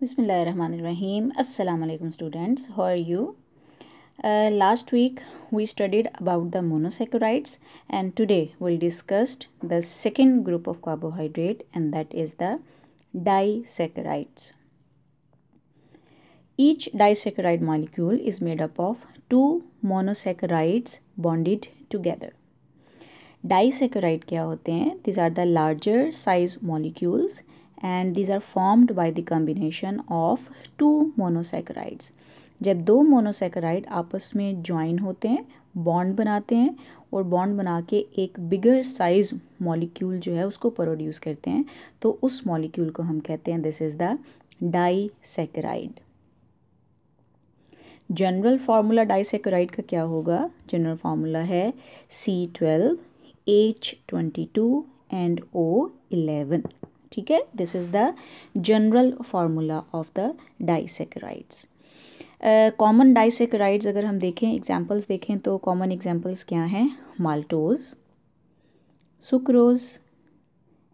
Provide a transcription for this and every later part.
बिसमीम अल्लाम students how are you last week we studied about the monosaccharides and today will discussed the second group of carbohydrate and that is the disaccharides each disaccharide molecule is made up of two monosaccharides bonded together disaccharide क्या होते हैं these are the larger size molecules and these are formed by the combination of two monosaccharides जब दो मोनोसेकराइड आपस में join होते हैं bond बनाते हैं और बॉन्ड बना के एक बिगर साइज मॉलिक्यूल जो है उसको प्रोड्यूस करते हैं तो उस मॉलिक्यूल को हम कहते हैं this is the disaccharide general formula disaccharide का क्या होगा जनरल फार्मूला है C twelve H twenty two and O eleven ठीक है this is the general formula of the disaccharides common disaccharides अगर हम देखें एग्जाम्पल्स देखें तो कॉमन एग्जाम्पल्स क्या हैं maltose sucrose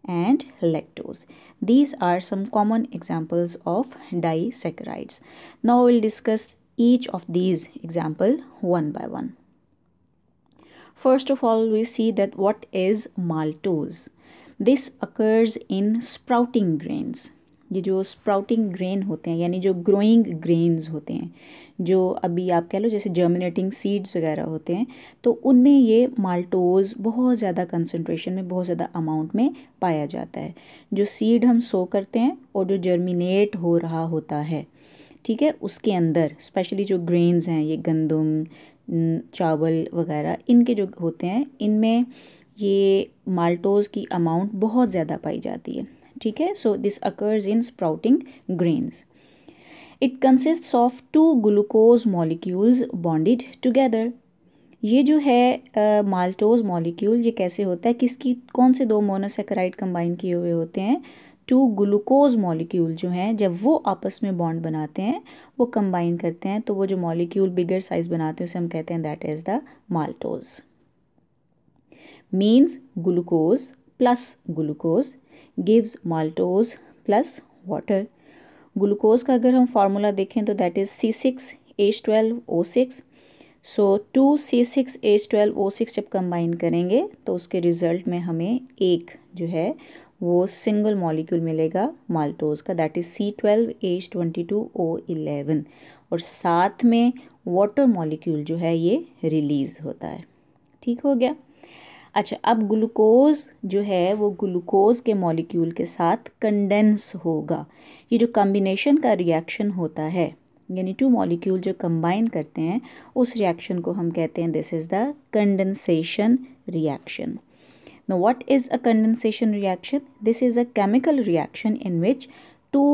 and lactose these are some common examples of di disaccharides now will discuss each of these example one by one first of all we see that what is maltose this occurs in sprouting grains ये जो sprouting grain होते हैं यानी जो growing grains होते हैं जो अभी आप कह लो जैसे जर्मिनेटिंग सीड्स वगैरह होते हैं तो उनमें ये माल्टोज बहुत ज़्यादा कंसनट्रेशन में बहुत ज़्यादा अमाउंट में पाया जाता है जो सीड हम सो करते हैं और जो जर्मिनेट हो रहा होता है ठीक है उसके अंदर स्पेशली जो ग्रेन्स हैं ये गंदम चावल वगैरह इनके जो होते हैं इनमें ये माल्टोज की अमाउंट बहुत ज़्यादा पाई जाती है ठीक है so this occurs in sprouting grains it consist of two glucose molecules bonded together ये जो है माल्टोज uh, मॉलिक्यूल ये कैसे होता है किसकी कौन से दो मोनोसेक्राइड कंबाइन किए हुए होते हैं टू ग्लूकोज मॉलिक्यूल जो हैं जब वो आपस में बॉन्ड बनाते हैं वो कंबाइन करते हैं तो वो जो मॉलिक्यूल बिगर साइज़ बनाते हैं उसे हम कहते हैं that is the maltose means glucose plus glucose gives maltose plus water glucose का अगर हम फार्मूला देखें तो that is C six H twelve O six so two C six H twelve O six जब कम्बाइन करेंगे तो उसके result में हमें एक जो है वो सिंगल मॉलिक्यूल मिलेगा माल्टोज का that is C twelve H twenty two O eleven और साथ में वाटर मॉलिक्यूल जो है ये रिलीज़ होता है ठीक हो गया अच्छा अब ग्लूकोज़ जो है वो ग्लूकोज़ के मॉलिक्यूल के साथ कंडेंस होगा ये जो कम्बिनेशन का रिएक्शन होता है यानी टू मॉलिक्यूल जो कंबाइन करते हैं उस रिएक्शन को हम कहते हैं this is the condensation reaction no what is a condensation reaction this is a chemical reaction in which two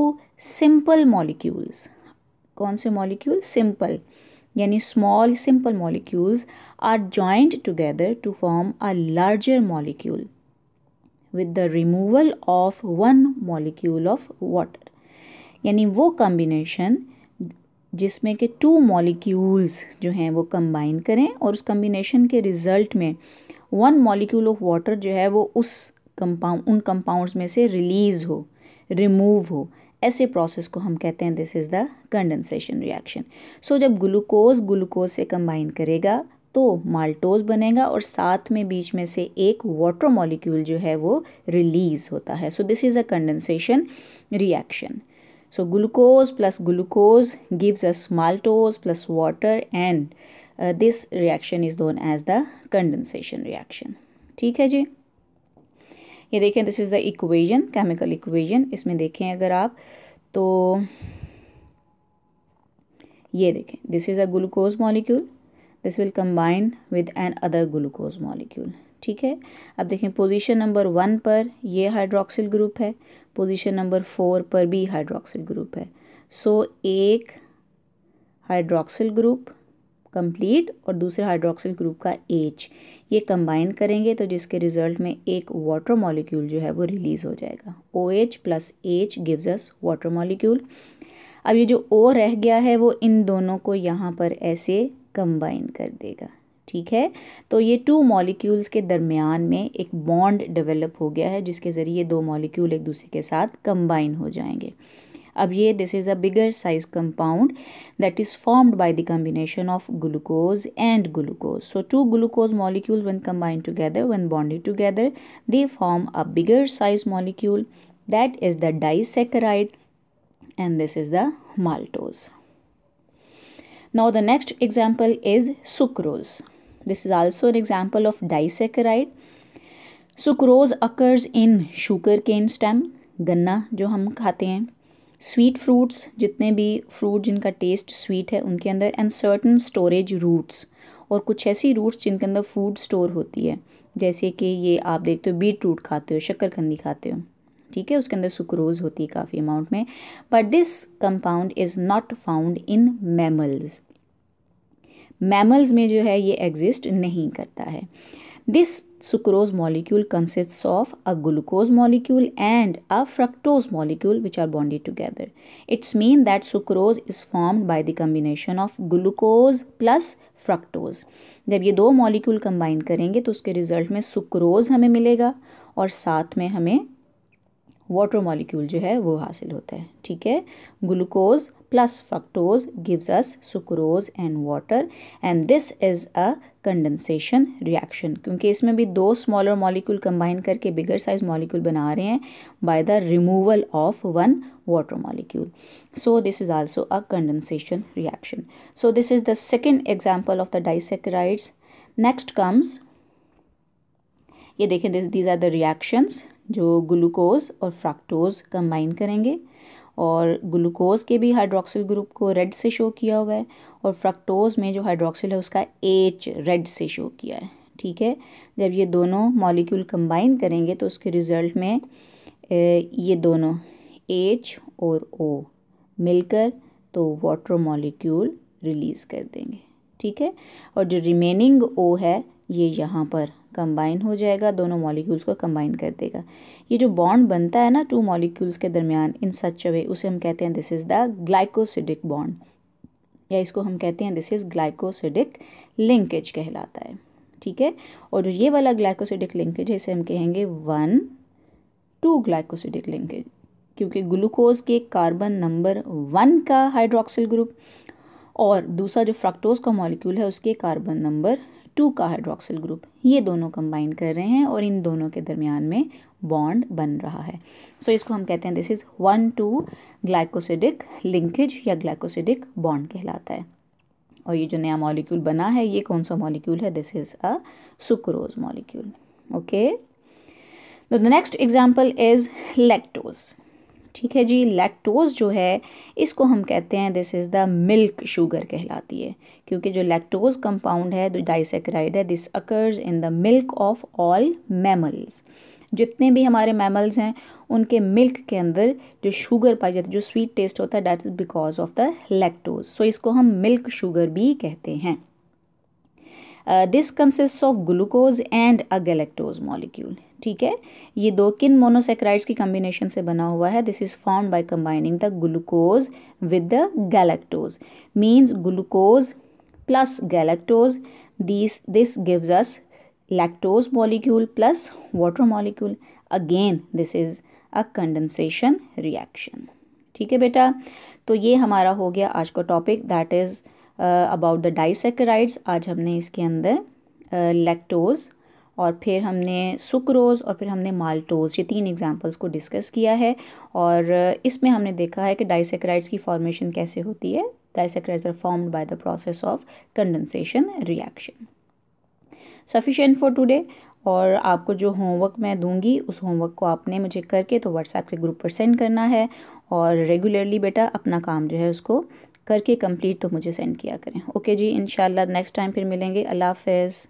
simple molecules कौन से मॉलिक्यूल सिंपल यानी small simple molecules are joint together to form a larger molecule with the removal of one molecule of water यानी वो combination जिसमें के two molecules जो हैं वो कंबाइन करें और उस कम्बिनेशन के रिज़ल्ट में वन मॉलिक्यूल ऑफ वाटर जो है वो उस कंपाउंड उन कंपाउंड्स में से रिलीज़ हो रिमूव हो ऐसे प्रोसेस को हम कहते हैं this is the condensation reaction so जब ग्लूकोज ग्लूकोज से कंबाइन करेगा तो माल्टोज बनेगा और साथ में बीच में से एक वाटर मॉलिक्यूल जो है वो रिलीज़ होता है so this is a condensation reaction so glucose plus glucose gives us maltose plus water and this reaction is known as the condensation reaction ठीक है जी ये देखें this is the equation chemical equation इसमें देखें अगर आप तो ये देखें this is a glucose molecule this will combine with another glucose molecule ठीक है अब देखें पोजीशन नंबर वन पर ये हाइड्रोक्सिल ग्रुप है पोजीशन नंबर फोर पर भी हाइड्रोक्सिल ग्रुप है सो so, एक हाइड्रोक्सिल ग्रुप कंप्लीट और दूसरे हाइड्रोक्सिल ग्रुप का एच ये कंबाइन करेंगे तो जिसके रिजल्ट में एक वाटर मॉलिक्यूल जो है वो रिलीज़ हो जाएगा O H plus H gives us water molecule अब ये जो ओ रह गया है वो इन दोनों को यहाँ पर ऐसे कंबाइन कर देगा ठीक है तो ये टू मॉलिक्यूल्स के दरमियान में एक बॉन्ड डेवलप हो गया है जिसके ज़रिए दो मॉलिक्यूल एक दूसरे के साथ कंबाइन हो जाएंगे अब this is a bigger size compound that is formed by the combination of glucose and glucose. So two glucose molecules when combined together, when bonded together, they form a bigger size molecule that is the disaccharide and this is the maltose. Now the next example is sucrose. This is also an example of disaccharide. Sucrose occurs in sugar cane stem, गन्ना जो हम खाते sweet fruits जितने भी fruit जिनका test sweet है उनके अंदर एंड सर्टन स्टोरेज रूट्स और कुछ ऐसी रूट्स जिनके अंदर फूड स्टोर होती है जैसे कि ये आप देखते हो बीट रूट खाते हो शक्करकंदी खाते हो ठीक है उसके अंदर सुक्रोज होती है काफ़ी अमाउंट में but this compound is not found in mammals mammals में जो है ये एग्जिस्ट नहीं करता है this sucrose molecule consists of a glucose molecule and a fructose molecule which are bonded together. It's mean that sucrose is formed by the combination of glucose plus fructose जब ये दो मॉलिक्यूल कंबाइन करेंगे तो उसके result में sucrose हमें मिलेगा और साथ में हमें वाटर मॉलिक्यूल जो है वो हासिल होता है ठीक है glucose plus fructose gives us sucrose and water and this is a condensation reaction क्योंकि इसमें भी दो स्मॉलर मॉलिक्यूल कंबाइन करके बिगर साइज मॉलिक्यूल बना रहे हैं by the removal of one water molecule so this is also a condensation reaction so this is the second example of the disaccharides next comes ये देखें this these are the reactions जो glucose और fructose combine करेंगे और glucose के भी hydroxyl group को red से शो किया हुआ है और फ्रक्टोज में जो हाइड्रोक्सिल है उसका एच रेड से शो किया है ठीक है जब ये दोनों मॉलिक्यूल कंबाइन करेंगे तो उसके रिज़ल्ट में ये दोनों एच और ओ मिलकर तो वाटर मॉलिक्यूल रिलीज़ कर देंगे ठीक है और जो रिमेनिंग ओ है ये यहाँ पर कंबाइन हो जाएगा दोनों मॉलिक्यूल्स को कंबाइन कर देगा ये जो बॉन्ड बनता है ना टू मॉलिक्यूल्स के दरमियान इन सच वे उसे हम कहते हैं this is the glycosidic bond या इसको हम कहते हैं दिस इज़ ग्लाइकोसिडिक लिंकेज कहलाता है ठीक है और जो ये वाला ग्लाइकोसिडिक लिंकेज है इसे हम कहेंगे वन टू ग्लाइकोसिडिक लिंकेज क्योंकि ग्लूकोज के कार्बन नंबर वन का हाइड्रोक्सिल ग्रुप और दूसरा जो फ्रक्टोज का मॉलिक्यूल है उसके कार्बन नंबर टू का हाइड्रोक्सिल ग्रुप ये दोनों कंबाइन कर रहे हैं और इन दोनों के दरमियान में बॉन्ड बन रहा है सो so, इसको हम कहते हैं this is one two glycosidic linkage या ग्लाइकोसिडिक बॉन्ड कहलाता है और ये जो नया मॉलिक्यूल बना है ये कौन सा मॉलिक्यूल है this is a sucrose molecule okay the next example is lactose ठीक है जी लैक्टोज़ जो है इसको हम कहते हैं this is the milk sugar कहलाती है क्योंकि जो लैक्टोज़ कंपाउंड है जो डाइसेक्राइड है this occurs in the milk of all mammals जितने भी हमारे मैमल्स हैं उनके मिल्क के अंदर जो शुगर पाई जाती है जो स्वीट टेस्ट होता है that is because of the lactose so इसको हम मिल्क शुगर भी कहते हैं this consist of glucose and a galactose molecule ठीक है ये दो किन मोनोसेक्राइड्स की कम्बिनेशन से बना हुआ है this is form by combining the glucose with the galactose means glucose plus galactose this this gives us lactose molecule plus water molecule again this is a condensation reaction ठीक है बेटा तो ये हमारा हो गया आज का topic that is about the disaccharides आज हमने इसके अंदर लैक्टोज़ uh, और फिर हमने सुक्रोज़ और फिर हमने माल्टोज़ ये तीन एग्जांपल्स को डिस्कस किया है और इसमें हमने देखा है कि डाइसेक्राइड्स की फॉर्मेशन कैसे होती है disaccharides are formed by the process of condensation reaction sufficient for today और आपको जो होमवर्क मैं दूंगी उस होमवर्क को आपने मुझे करके तो व्हाट्सएप के ग्रुप पर सेंड करना है और रेगुलरली बेटा अपना काम जो है उसको करके कंप्लीट तो मुझे सेंड किया करें ओके जी इन नेक्स्ट टाइम फिर मिलेंगे अल्लाह हाफिज़